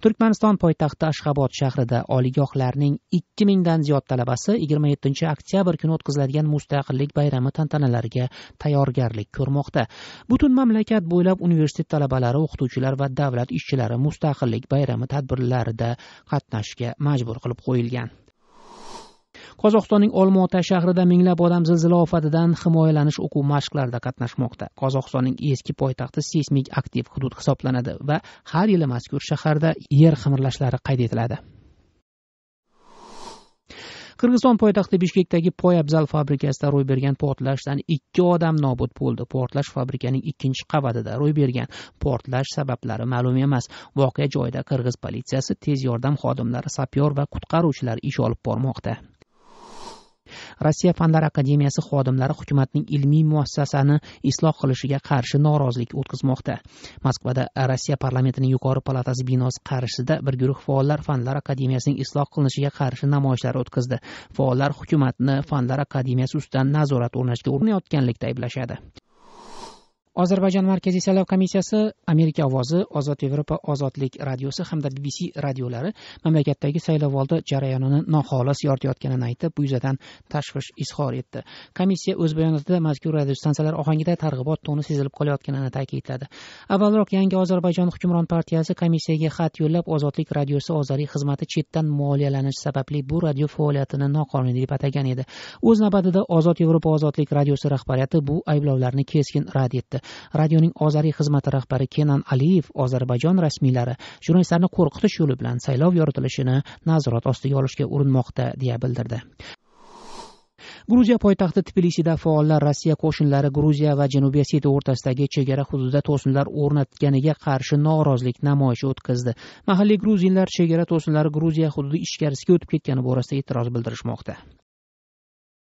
turkmaniston poytaxti ashxobod shahrida oliygohlarning ikki mingdan ziyod talabasi yigirma yettinchi oktyabr kuni o'tkaziladigan mustaqillik bayrami tantanalariga tayyorgarlik ko'rmoqda butun mamlakat bo'ylab universitet talabalari o'qituvchilar va davlat ishchilari mustaqillik bayrami tadbirlarida qatnashishga majbur qilib qo'yilgan qozog'istonning olmaota shahrida minglab odam zilzila ofatidan himoyalanish o'quv mashqlarida qatnashmoqda qozog'istonning eski poytaxti seysmik aktiv hudud hisoblanadi va har yili mazkur shaharda yer qimirlashlari qayd etiladi qirg'iziston poytaxti bishkekdagi poyabzal fabrikasida ro'y bergan portlashdan ikki odam nobud bo'ldi portlash fabrikaning ikkinchi qavatida ro'y bergan portlash sabablari ma'lum emas voqea joyida qirg'iz politsiyasi tez yordam xodimlari sapyor va qutqaruvchilar ish olib bormoqda rossiya fanlar akademiyasi xodimlari hukumatning ilmiy muassasani isloh qilishiga qarshi norozilik o'tkazmoqda moskvada rossiya parlamentining yuqori palatasi binosi qarshisida bir guruh faollar fanlar akademiyasining isloh qilinishiga qarshi namoyishlar o'tkazdi faollar hukumatni fanlar akademiyasi ustidan nazorat o'rnatishga urinayotganlikda ayblashadi ozarbayjon markaziy saylov komissiyasi amerika ovozi ozod yevropa ozodlik radiosi hamda bbc radiolari mamlakatdagi saylovoldi jarayonini noxolis yoritayotganini aytib bu yuzadan tashvish izhor etdi komissiya o'z bayonotida mazkur radiostansiyalar ohangida targ'ibot toni sezilib qolayotganini ta'kidladi avvalroq yangi ozarbayjon hukmron partiyasi komissiyaga xat yo'llab ozodlik radiosi ozodlik xizmati chetdan moliyalanish sababli bu radio faoliyatini noqonuniy deb atagan edi o'z navbatida ozod yevropa ozodlik radiosi rahbariyati bu ayblovlarni keskin rad etdi radioning ozariy xizmati rahbari kenan aliyev ozarbayjon rasmiylari jurnalistlarni qo'rqitish yo'li bilan saylov yoritilishini nazorat ostiga olishga urinmoqda deya bildirdi gruziya poytaxti tbilisida faollar rossiya qo'shinlari gruziya va janubiy osetiya o'rtasidagi chegara hududida to'sinlar o'rnatganiga qarshi norozilik namoyishi o'tkazdi mahalliy gruzinlar chegara to'sinlari gruziya hududi ichkarisiga o'tib ketgani borasida e'tiroz bildirishmoqda